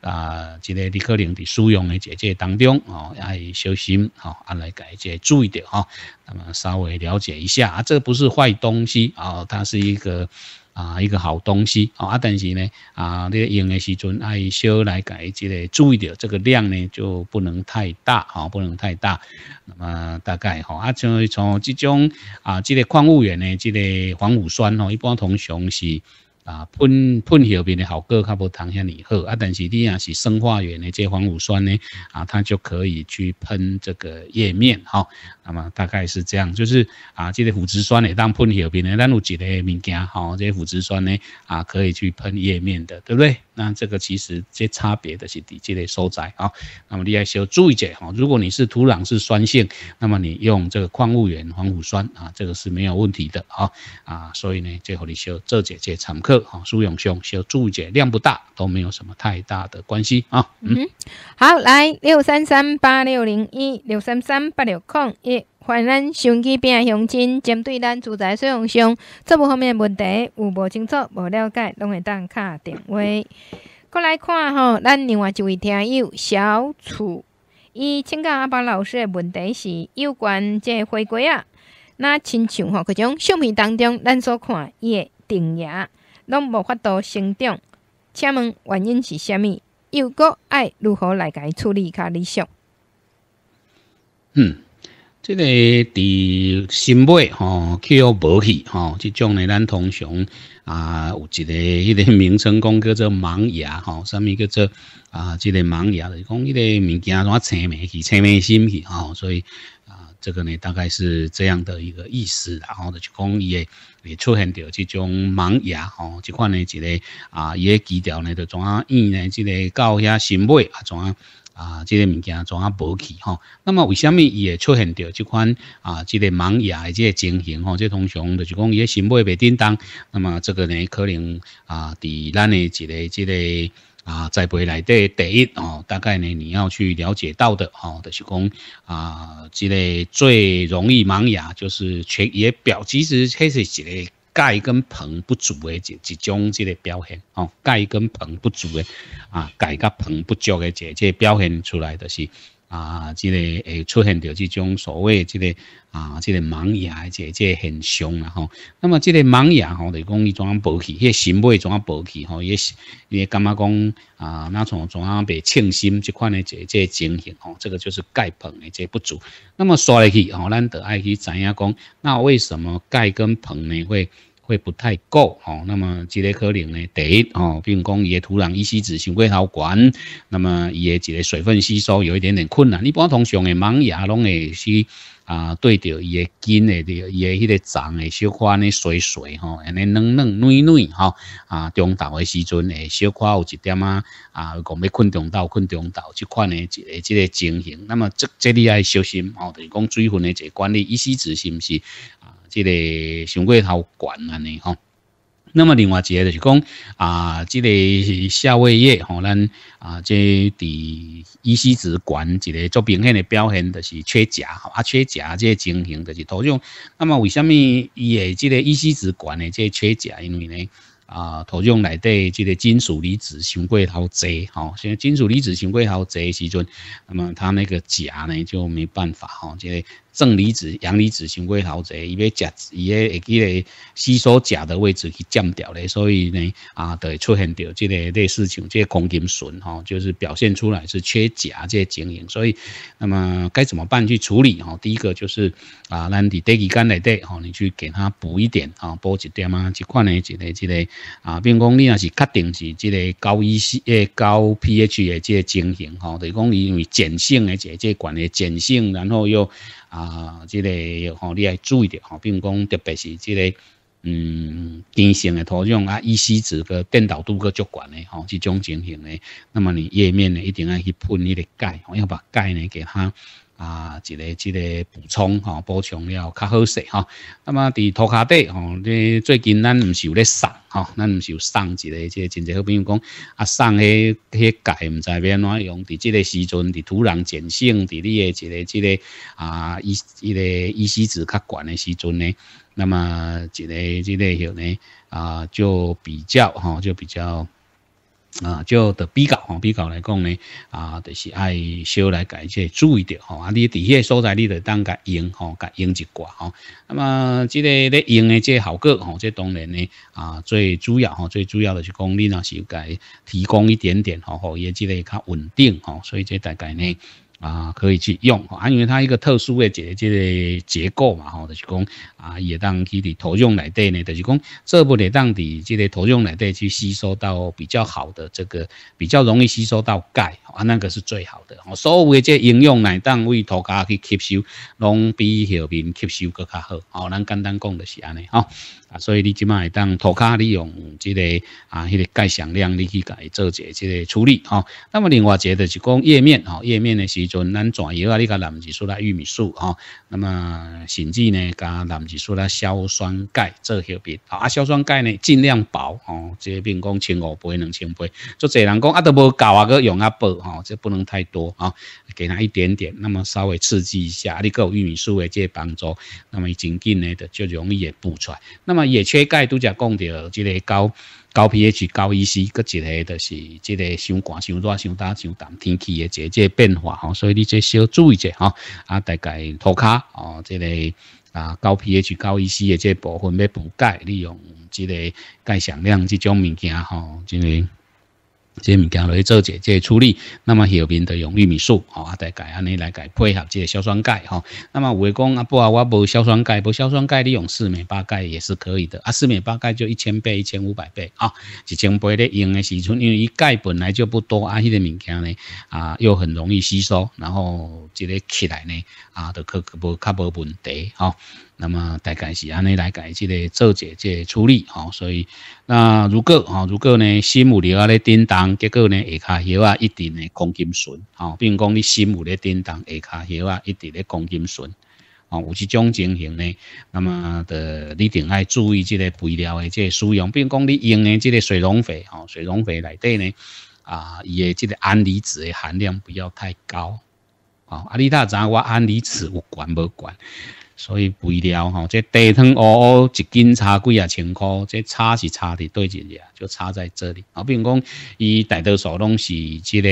啊！即个你可能伫使用诶，即个当中哦，也要小心哦，啊，来改即个注意着哦。那么稍微了解一下啊，这个不是坏东西哦，它是一个啊，一个好东西哦。啊，但是呢啊，你用诶时阵，爱少来改即个注意着，这个量呢就不能太大哦，不能太大。那么大概吼，啊，像从即种啊，这个矿物源呢，即个黄素酸哦，一般通常是。啊，喷喷叶边的效果较无糖香哩好，啊，但是你若是生化源的这黄腐酸呢，啊，它就可以去喷这个叶面，吼，那么大概是这样，就是啊，这个腐殖酸呢，当喷叶片呢，咱有几类物件，哈，这些腐殖酸呢，啊，可以去喷叶面的，对不对？那这个其实这差别的，是底这类收窄啊。那么你要需要注意解哈，如果你是土壤是酸性，那么你用这个矿物源黄腐酸啊，这个是没有问题的啊啊。所以呢，最后你需要做这些常客哈，苏永雄需要注解量不大，都没有什么太大的关系啊。嗯，好，来六三三八六零一六三三八六空一。还咱相机变雄心，针对咱住宅使用上，这部方面的问题有无清楚、无了解，拢会当敲电话。过来看吼，咱另外一位听友小楚，伊请教阿宝老师的问题是有关即个花果啊，那亲像吼，各种相片当中咱所看伊的顶芽拢无法度生长，请问原因是啥物？又阁爱如何来伊处理较理想？这个伫心尾吼，去到无去吼，即种呢咱通常啊有一个迄个名称讲叫做盲牙吼，上物叫做啊这个盲牙就是讲迄个物件，怎啊青梅去、青梅心去吼，所以啊这个呢大概是这样的一个意思，然后就讲伊会会出现着即种盲牙吼，即款呢一个啊伊也基调呢就啊耳呢之个到遐心尾啊怎啊？啊，这个物件怎啊保起吼，那么为什么也出现着这款啊，这个盲牙的这个情形吼？这通常就是讲伊些新买的叮当，那么这个呢，可能啊，伫咱的一个、一个啊，在培来的第一哦，大概呢你要去了解到的哦，就是讲啊，这个最容易盲牙就是全也表其实黑是一个钙跟硼不足的，这一种这个表现哦。钙跟硼不足的，啊，钙甲硼不足的，这这表现出来的是。啊即个会出现着即种所谓即个啊即个盲牙即个即个现象啦吼那么即个盲牙吼就是讲伊怎啊无去迄个新尾怎啊无去吼伊诶是伊诶感觉讲啊若创怎啊被称心即款诶即个即个情形吼即个就是钙硼诶即个不足那么说来去吼咱着爱去知影讲那为什么钙跟硼呢会会不太够哦，那么这个可能呢一哦，如讲也土壤伊吸水是不太好管，那么伊个个水分吸收有一点点困难。一般通常诶，芒芽拢会去啊对着伊个根诶，伊个迄个长诶，小块咧水水吼，安尼软软软软吼啊，中昼诶时阵诶，小块有一点啊啊，讲要困中昼、困中昼即款诶一个即个情形，那么这这里要小心哦，等于讲水分诶一个管理依吸水是毋是？这个想过头悬安尼哈，那么另外一个就是讲啊，这个下胃液，吼，咱啊，这伊西子管，这个做明显的表现就是缺钾，啊，缺钾，这个情形就是土壤。那么为什么伊会这个胰腺管的这个缺钾？因为呢啊，土壤内底这个金属离子伤过头侪，吼，像金属离子伤过头侪的时候，那么它那个钾呢就没办法，吼，这个。正离子、阳离子成为头者，伊要食伊咧会记咧吸收钾的位置去降掉咧，所以呢，啊，都会出现掉这类事情，这个宫颈损吼，就是表现出来是缺钾这些情形。所以，那么该怎么办去处理？哈，第一个就是啊，咱伫短期间内底，吼，你去给他补一点啊，补一点啊，即款咧，即个即个啊，并讲你若是确定是即个高 E C 诶，高 pH 诶，这个情形吼，就是讲因为碱性诶，这这管诶碱性，然后又啊，这个吼你要注意点吼，比如讲特别是这个嗯，碱性的土壤啊，依吸子嘅电导度个足管的吼，这种情形咧，那么你页面呢一定要去喷一点钙，要把钙呢给它啊，一个、一个补充吼，补充了较好些哈。那么在涂卡底吼，你最近咱唔是有咧送哈？咱唔是有送一个、一个真济好比如讲啊，送去去介唔知变哪用？在即个时阵，在土壤碱性、在你的一个、一个啊，一一个一吸枝较短的时阵呢，那么一个、一个有呢啊，就比较哈，就比较。啊，就的比较吼，比较来讲呢，啊，就是爱少来改些注意着吼，啊，你底下所在你得当佮用吼，佮用一挂吼。那么，即个咧用的这效果吼，这当然呢，啊，最主要吼，最主要的是讲恁若是佮提供一点点吼，吼也即个较稳定吼，所以这大概呢。啊，可以去用，啊，因为它一个特殊的这个结构嘛，吼，就是讲啊，也当去的投用来对呢，就是讲这部分当地这投用来对去吸收到比较好的这个，比较容易吸收到钙，啊，那个是最好的，所有这应用奶当为涂咖去吸收，拢比后面吸收搁较好，哦，咱简单讲的是安尼，哦，啊，所以你即卖当涂咖利用这个啊，迄个钙含量你去做一这处理，哦，那么另外一个就是讲页面，哦，页面呢是。就咱转药啊，你加蓝字素啦、玉米素吼，那么甚至呢加蓝字素啦、硝酸钙这些边啊，硝酸钙呢尽量薄哦，这病讲千五倍、两千倍，做侪人讲啊都无搞啊，搁用啊薄吼，这不能太多啊，给他一点点，那么稍微刺激一下，啊、你够玉米素诶，借帮助，那么已紧呢的就容易也补出来，那么也缺钙都假讲着这个高。高 pH 高 EC，佫一个就是即个伤寒、伤热、伤大、伤淡天气的一个即个变化吼，所以你即少注意者吼。啊，大概涂骹哦，即个啊高 pH 高 EC 的即部分要补钙，利用即个钙向量即种物件吼，即个。这物件落去做一下这处理，那么后面就用玉米素哦，啊，大改安尼来改配合这硝酸钙哈。那么的讲啊，不啊，我无硝酸钙，不硝酸钙你用四美八钙也是可以的。啊，四美八钙就一千倍、一千五百倍啊，一千倍咧用的时阵，因为一钙本来就不多，啊，迄个物件咧啊又很容易吸收，然后即个起来呢啊，都可无较无问题哈。那么大概是安尼来改即个做些这处理，好，所以那如果哈，如果呢，新物料咧叮当，结果呢下卡叶啊，一定咧公斤笋，好，并讲你新物料叮当下卡叶啊，一直咧公斤笋，好，有这种情形呢，那么呃，你顶爱注意即个肥料的即个使用，并讲你用呢即个水溶肥，好，水溶肥内底呢啊，伊的即个铵离子含量不要太高，好，阿你大只我铵离子有管无管。所以肥料吼，这地汤乌一斤差几啊千块，这差是差的对症啊，就差在这里。啊，比如讲，伊大多数拢是即个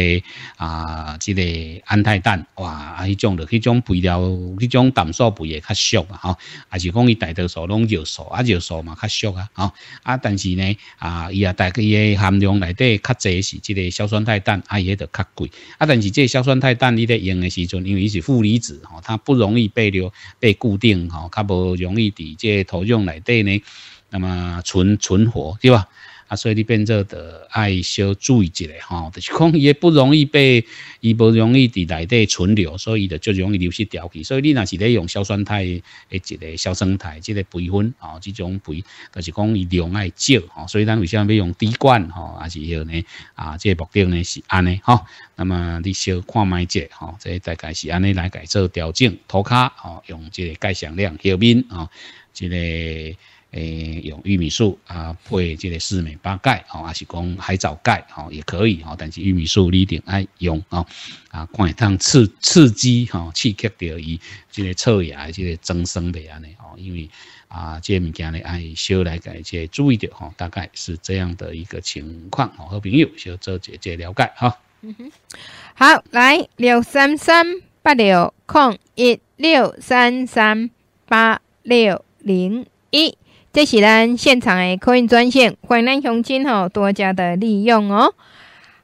啊，即个氨态氮，哇，啊，迄种的，迄种肥料，迄种氮素肥也较俗啊，吼，啊是讲伊大多数拢尿素，啊，尿素嘛较俗啊，吼，啊，但是呢，啊，伊啊，大伊的含量内底较济是即个硝酸态氮，啊，迄得较贵，啊，但是这硝酸态氮你咧用的时阵，因为伊是负离子，吼，它不容易被了被固。定吼，较无容易伫即土壤内底呢，那么存存活对吧？啊，所以你变做的爱小注意一下吼，就是讲也不容易被，伊不容易伫内底存留，所以就较容易流失掉。去。所以你若是咧用硝酸钛的一个硝酸钛这个培分哦，这种培，就是讲伊量爱少吼，所以咱为啥要用滴灌吼，还是用呢？啊，这个目的呢是安尼吼。那么你少看卖者吼，这大概是安尼来改造调整涂骹吼，用这个钙含量、表面啊，这个。诶，用玉米素啊，配这个四美八钙哦，还是讲海藻钙哦，也可以哦。但是玉米素你定爱用哦，啊，看会当刺刺激哈，刺激到伊这个侧芽这个增生的安尼哦。因为啊，这物件呢，爱小来改，少注意的哈。大概是这样的一个情况哦。好朋友小做姐姐了解哈。嗯哼，好，来六三三八六空一六三三八六零一。这是咱现场的客运专线，欢迎咱乡亲吼多加的利用哦。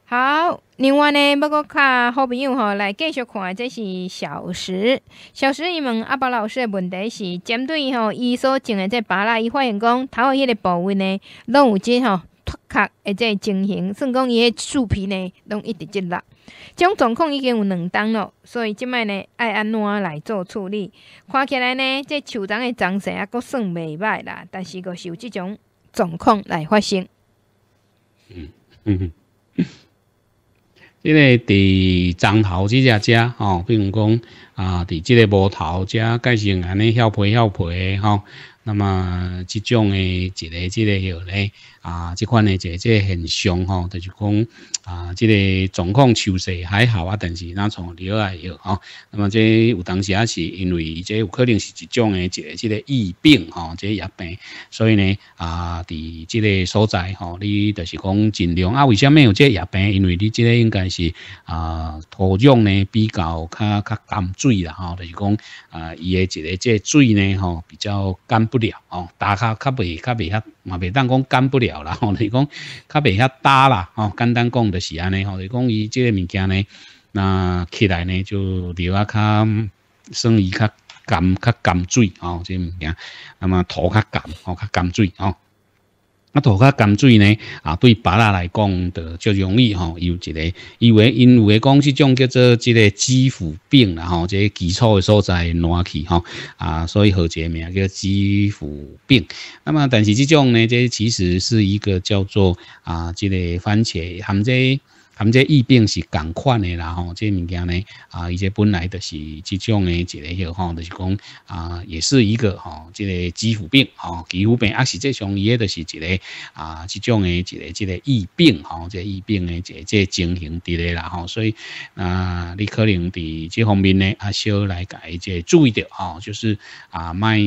好，另外呢，要搁看好朋友吼来继续看，这是小石。小石伊问阿宝老师的问题是，针对吼伊所种的这芭拉，伊发现讲头迄个部位呢，拢有只吼脱壳，而个情形，算讲伊的树皮呢，拢一直掉落。种状况已经有两单了，所以即摆呢爱安怎来做处理？看起来呢，这树丛的长势啊，阁算袂歹啦，但是阁有即种状况来发生。嗯嗯哼，即 *coughs* 个伫樟头即只只吼，比如讲啊，伫即个无头只，改成安尼削皮削皮吼。那么即种的一个即个有咧啊，即款的即个现象吼，就是讲。啊，即个状况、趋势还好啊，但是那从了来以后，吼，那么即有当时也是因为即有可能是一种诶一个即个疫病，吼，即疫病，所以呢，啊，伫即个所在，吼，你就是讲尽量啊。为什么有即疫病？因为你即个应该是啊土壤呢比较较较干水啦，吼，就是讲啊伊诶这个即水呢，吼，比较干不了，吼，打较较未较未较嘛未当讲干不了啦，吼，就是讲较未较打啦，吼，简单讲。是安尼吼，就讲伊即个物件呢，那起来呢就流啊较，算伊较甘较甘水吼，即物件，那么土较甘吼，较甘水吼。啊，涂下甘水呢，啊，对芭人来讲，就较容易吼，有一个，因为因为讲这种叫做一个肌腐病啦吼，这基础的所在暖起吼，啊，所以好个名叫肌腐病。那么，但是这种呢，这其实是一个叫做啊，这个番茄含在。他们这疫病是共款的，啦吼，这物件呢啊，一些本来的是这种的一个药哈，就是讲啊，也是一个吼，这个基础病吼，基础病也是这种，也都是一个啊，这种的一个这个疫病吼，这疫病的这这情形伫咧啦吼，所以啊，你可能伫这方面呢啊，少来改这注意点吼，就是啊，卖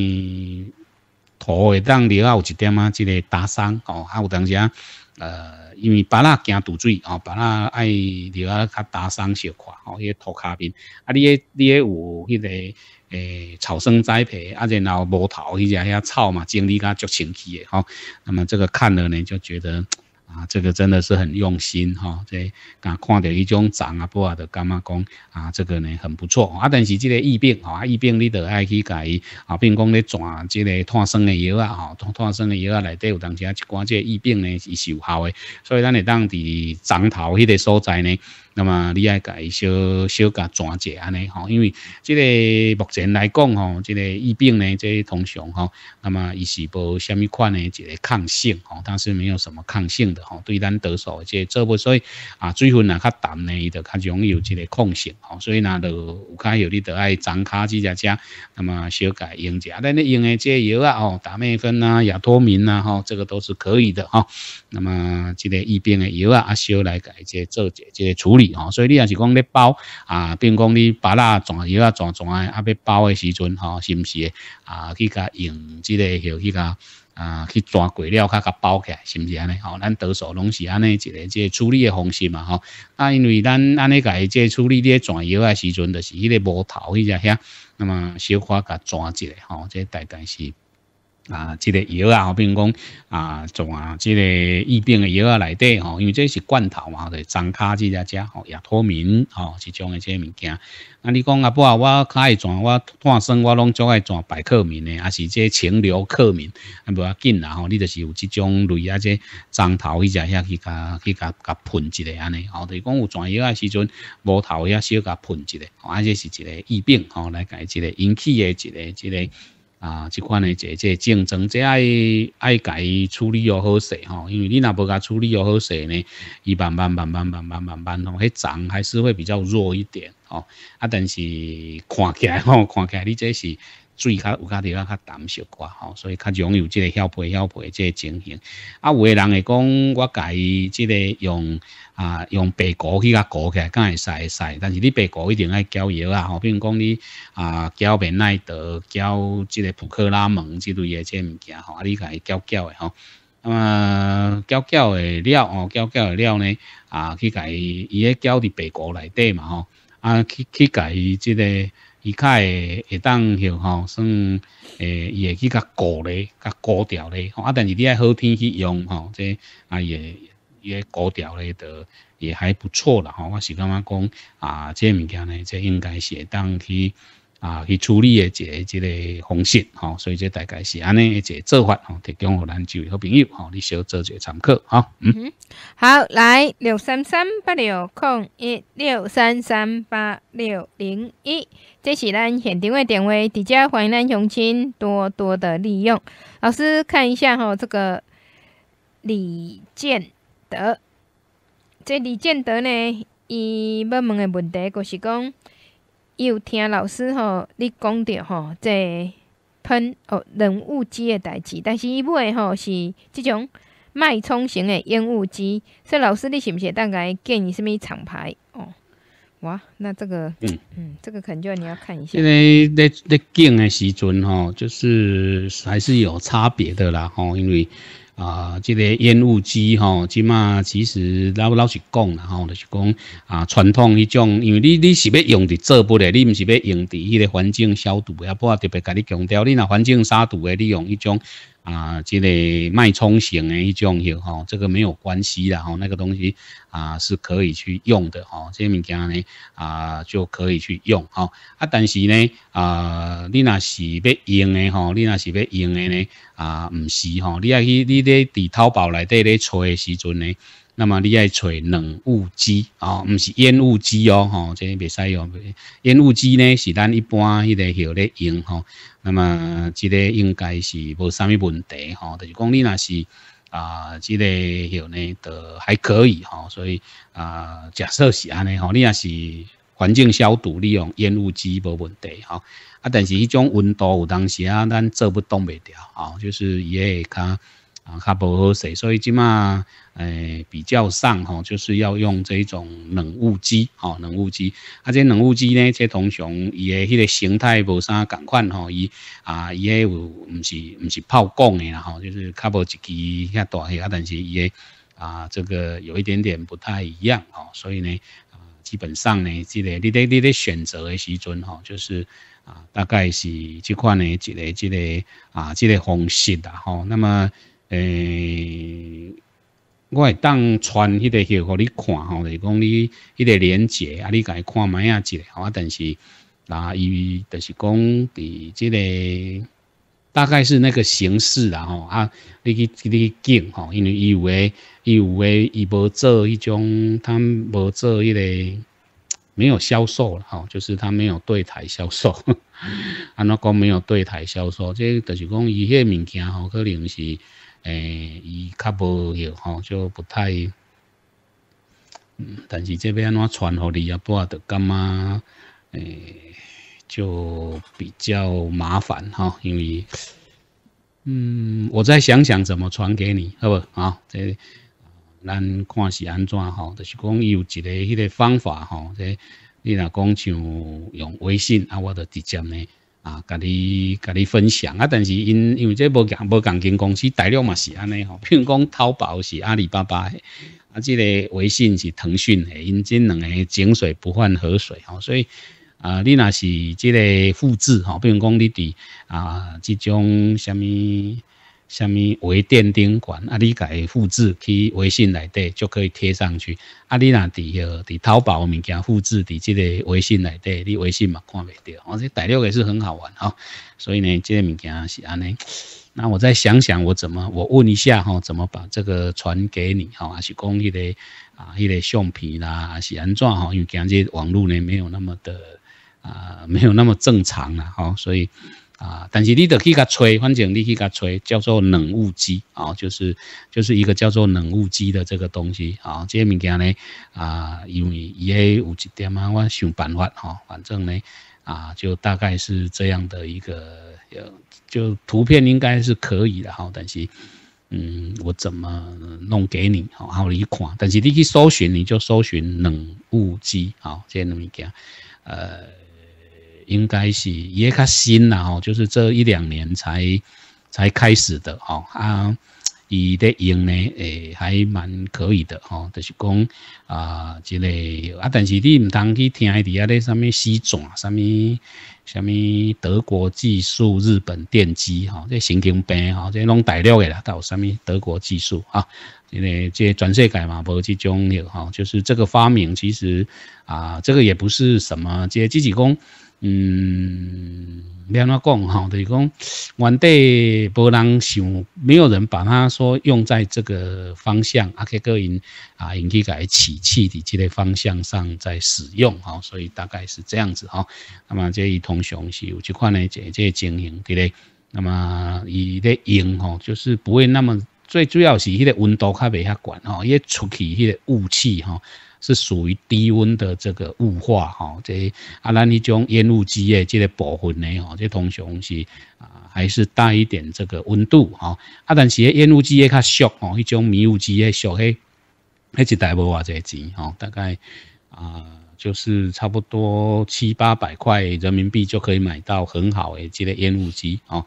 土会当里啊有一点啊，这个打伤哦，啊有当时啊。呃，因为巴拉惊堵嘴哦，巴拉爱另外较打伤小块哦，迄个土骹边啊，你诶你诶有那个诶草生栽培，啊，然后无头迄些遐草嘛，整理较足清气诶吼。那么这个看了呢，就觉得。啊，这个真的是很用心哈，这刚看到一种长啊，不啊，的感觉讲啊，这个呢很不错啊，但是这个疫病啊，疫病你得爱去改啊，并讲咧转这个抗生的药啊，吼，抗生素的药啊，内底有当时一寡这疫病呢是有效诶，所以咱会当伫长头迄个所在呢。那么你要改小小甲转一下尼吼，因为这个目前来讲吼，这个疫病呢，这些通常吼，那么伊是无虾米款呢，一个抗性吼，它是没有什么抗性的吼，对咱得手这，做不，所以啊，水分也较淡呢，伊就较容易有这个抗性吼，所以呐，就有卡有你得爱张卡几只吃，那么小改用者，但你用的这药啊，吼，达美芬啊，亚脱敏呐，吼，这个都是可以的哈，那么这个疫病的药啊，阿小来改这做即这处理。所以你也是讲咧包啊，比如讲你把那转油啊转转的啊，要包的时阵吼，是不是啊？去甲用之个许去甲啊去转鬼料，甲甲包起来，是不是安尼？吼，咱多数拢是安尼一个个处理的方式嘛，吼。啊，因为咱安尼个这处理咧转油啊时阵，就是迄个木头迄只遐，那么小块甲转一来，吼，这大概是。啊，即个药啊，好比讲啊，种啊，即个疫病的药啊，内底吼，因为这是罐头嘛，就是张卡，即只只吼，野脱敏吼，即种的即个物件。那你讲啊，不啊，我较爱种，我换生，我拢总爱种百克敏的，还是即个清流克敏啊？无要紧啦吼，你就是有即种类啊，即针头一只，遐去甲去甲甲喷一下安尼。哦，就是讲有专药嘅时阵，无头也小甲喷之类，啊，这是一个疫病吼，来解个引起的一个一个。啊，即款诶，即即竞争，即爱爱家处理哦好势吼，因为你若无甲处理哦好势呢，伊慢慢慢慢慢慢慢慢慢慢吼，会涨还是会比较弱一点。哦，啊，但是看起来 *laughs* 吼，看起来你这是水较有家啲啊，较淡小寡吼，所以较容易有即个调配调配即个情形。啊，有个人会讲，我介意即个用啊用白果去甲裹起，来，梗系塞塞。但是你白果一定爱胶药啊，吼，比如讲你啊胶维奈德、胶即个普克拉蒙之类个即物件吼，啊，你介胶胶个吼，咁啊胶胶个料哦，胶胶个料呢啊，去介伊个胶伫白果内底嘛吼。啊，去去甲伊即个，伊较会会当吼算诶，伊会去甲高咧，甲高调咧。吼啊，但是你爱好天气用吼，即啊也也高调咧，就也还不错啦。吼，我是感觉讲啊，即物件呢，即应该是会当去。啊，去处理诶一个一个方式吼，所以即大概是安尼一个做法，吼，提供互咱几位好朋友，吼，你小做个参考，哈，嗯，好，来六三三八六空一六三三八六零一，这是咱现场诶电话，底接欢迎咱雄亲多多的利用。老师看一下，吼，这个李建德，即李建德呢，伊要问诶问题，就是讲。有听老师吼，你讲着吼，这喷哦，烟雾机的代志，但是伊买吼是即种脉冲型的烟雾机，所以老师你是唔写？大概建是物厂牌哦？哇，那这个，嗯嗯，这个可能就你要看一下。因为在在建的时阵吼，就是还是有差别的啦吼，因为。啊，即个烟雾机吼，即马其实老老实讲啦吼，就是讲啊，传统迄种，因为你你是要用伫做布咧，你毋是要用伫迄个环境消毒，也不特别甲你强调，你若环境杀毒诶，你用迄种。啊，即个脉冲型的一种吼，这个没有关系的吼，那个东西啊是可以去用的吼，这些物件呢啊就可以去用哈。啊，但是呢啊，你那是要用的吼，你那是要用的呢啊，唔是吼，你去你咧伫淘宝内底咧找的时阵呢。那么你爱找冷雾机哦，唔是烟雾机哦，吼，这袂使用。烟雾机呢是咱一般迄个叫咧用吼。那么这个应该是无啥物问题吼，就是讲你那是啊，这个叫呢的还可以吼，所以啊，假设是安尼吼，你也是环境消毒，利用烟雾机无问题吼。啊，但是迄种温度有当时啊，咱做不动袂掉啊，就是也较啊较不好势，所以即嘛。诶，比较上哈，就是要用这一种冷雾机，哈，冷雾机。啊，这冷雾机呢，这通常伊的形态无啥共款哈，伊啊，伊也有唔是唔是泡光的哈，就是差不一支遐大些，啊，但是伊的啊，这个有一点点不太一样哈，所以呢，啊，基本上呢，这个你咧你咧选择的时阵哈，就是啊，大概是这款呢，这个这个啊，这个方式啦，哈，那么诶。我会当传迄个互你看吼，就是讲你迄个链接啊，你该看买啊下吼。啊，但是那伊就是讲，伫即个大概是那个形式啦吼啊，你去你去见吼，因为伊有诶，伊有诶，伊无做迄种，他无做迄个。没有销售了吼，就是他没有对台销售。安那讲没有对台销售，即就是讲伊迄物件吼，可能是。诶，伊较无要吼，就不太。但是这边怎传互你啊？不得干嘛，诶，就比较麻烦哈。因为，嗯，我再想想怎么传给你，好不啊？这，咱看是安怎吼？就是讲，伊有一个迄个方法吼，这你若讲像用微信，啊，我著直接呢？啊，甲你甲你分享啊，但是因因为这无敢无共间公司大量嘛是安尼吼，*laughs* 比如讲淘宝是阿里巴巴，啊，这个微信是腾讯的，因这两个井水不犯河水吼，所以啊，你若是这个复制吼，比如讲你伫啊这种什么什么微店钉管啊？你改复制去微信内底就可以贴上去。啊，你那在在淘宝物件复制在即个微信内底，你微信嘛看未到。哦，这大陆也是很好玩哈。所以呢，即个物件是安尼。那我再想想，我怎么我问一下哈，怎么把这个传给你哈？啊，是讲迄个啊，迄个相片啦是安怎哈？因为今日网络呢没有那么的啊，没有那么正常了哈，所以。啊，但是你得去甲吹，反正你去甲吹，叫做冷雾机啊，就是就是一个叫做冷雾机的这个东西啊，这些物件呢啊，因为也有一点啊，我想办法哈，反正呢啊，就大概是这样的一个，就图片应该是可以的哈，但是嗯，我怎么弄给你好，还有一看，但是你去搜寻你就搜寻冷雾机啊，这些物件，呃。应该是也较新啦吼，就是这一两年才才开始的吼啊，伊的用呢，诶还蛮可以的吼，就是讲啊，即类啊，但是你唔通去听伊底啊，咧什物西转，啥物啥物德国技术、日本电机吼，这神经病吼，这拢大陆的啦，到啥物德国技术啊，即个即转世界嘛，无即种有 i 吼，就是这个发明其实啊，这个也不是什么即自己工。嗯，要怎讲吼？就是讲原底无人想，没有人把它说用在这个方向，啊，去个人啊，引起个起气的这个方向上在使用哈，所以大概是这样子哈。那么这以铜雄有这款呢，即即经营对嘞。那么伊咧用吼，就是不会那么最主要是迄个温度较未遐高吼，伊出去迄个雾气哈。是属于低温的这个雾化哈，这啊，咱呢种烟雾机诶，这个部分呢，吼，这通常是啊，还是带一点这个温度哈。啊，但是烟雾机诶较俗，吼，一种迷雾机诶俗嘿，那一台无偌侪钱，吼，大概啊，就是差不多七八百块人民币就可以买到很好诶，这个烟雾机哦。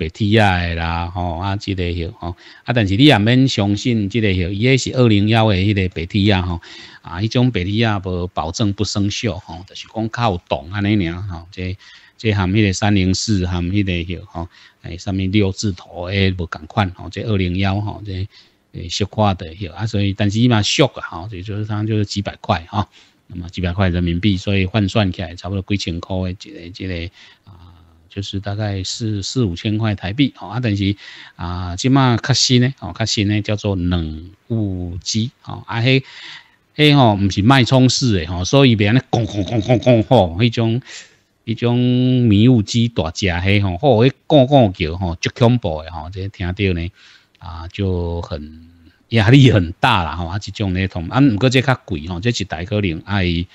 白铁啊，的啦吼啊，即个吼啊，但是你也免相信即个吼，伊迄是二零幺的迄个白铁啊吼，啊，迄种白铁啊无保证不生锈吼，就是讲靠档安尼尔吼，即即含迄个三零四含迄个吼，哎，上面六字头的无同款吼，即二零幺吼，即诶俗块的吼啊，所以但是伊嘛俗啊吼，就就是它就是几百块哈，那么几百块人民币，所以换算起来差不多几千块的即个即个啊。就是大概四四五千块台币，哦，啊，但是啊，即嘛较新呢，哦，较新呢叫做冷雾机，哦，啊嘿，嘿吼，毋是脉冲式的，吼，所以别咧呢轰轰轰轰吼，迄种，迄种迷雾机大只嘿，吼，吼，一个个叫吼，就恐怖的吼，这听到呢，啊，就很压力很大啦，吼，啊，这种呢同，啊，不过这较贵吼，这一台可能爱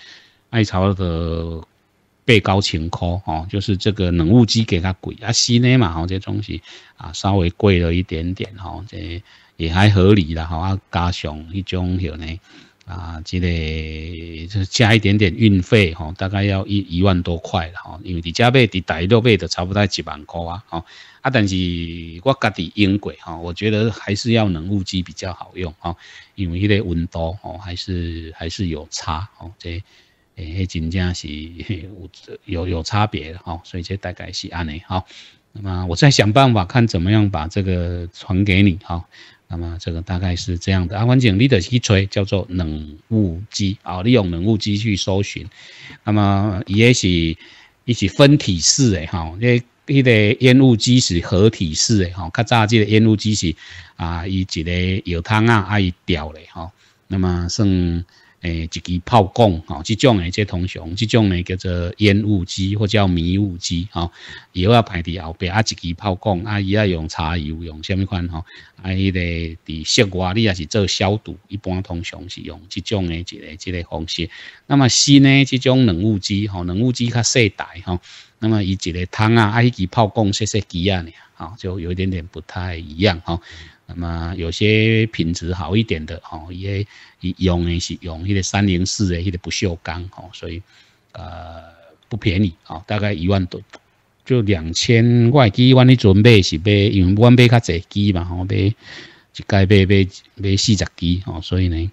爱炒的。倍高钱科哦，就是这个冷雾机给它贵啊，西内嘛哦，这东西啊稍微贵了一点点哦，这也还合理啦哈啊，加上一种有呢啊，这个就加一点点运费哈，大概要一一万多块了哈，因为你加倍的打六倍的差不多几万块啊哈啊，但是我家的烟鬼哈，我觉得还是要冷雾机比较好用哈，因为它个温度哦还是还是有差哦这。哎，真正是有有差别哈，所以这大概是安尼哈。那么我再想办法看怎么样把这个传给你哈。那么这个大概是这样的，阿关正你得去吹，叫做冷雾机啊，利用冷雾机去搜寻。那么也是一起分体式诶哈，那那个烟雾机是合体式哎哈，较早这烟雾机是啊，伊一个油汤啊，伊吊嘞哈。那么算。诶，一支炮弓，吼，这种诶，即通常，这种诶叫做烟雾机，或叫迷雾机，吼，也要排伫后边啊。一支炮弓，啊，伊要用柴油，用虾米款吼，啊姨咧伫室外你也是做消毒，一般通常是用这种诶一个一个方式。那么新咧，这种冷雾机，吼，冷雾机较细大，吼，那么伊一个桶啊，啊一支炮弓，细细机啊，你，啊，就有一点点不太一样，吼。那么有些品质好一点的，吼，也用的是用迄个三零四的，迄个不锈钢，吼，所以呃不便宜，啊，大概一万多，就两千外机，我你准备是买，因为我买较济机嘛，吼，买一届买买买四十机，吼，所以呢，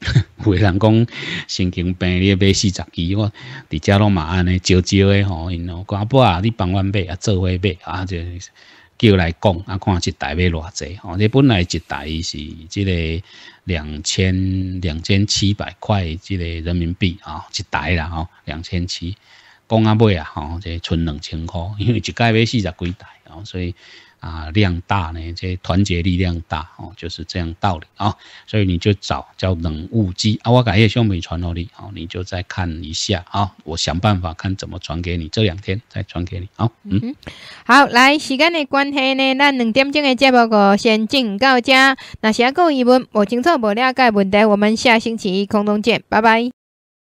*laughs* 有人讲神经病，要买四十支，我伫家拢嘛安尼招招的吼，因哦，阿伯啊，你帮我买啊，做伙买啊，这。叫来讲，啊，看一台要偌济哦，你本来一台是这个两千两千七百块，这个人民币啊，一台啦吼，两千七，讲啊买啊，吼，这剩两千块，因为一盖买四十几台，哦、所以。啊，量大呢，这团结力量大哦，就是这样道理啊。所以你就找叫冷雾机啊，我感谢兄弟传给你哦，你就再看一下啊。我想办法看怎么传给你，这两天再传给你啊。嗯，好，来时间的关系呢，那两点钟的节目我先进到这。那如个疑问、不清楚、不了解问题，我们下星期空中见，拜拜。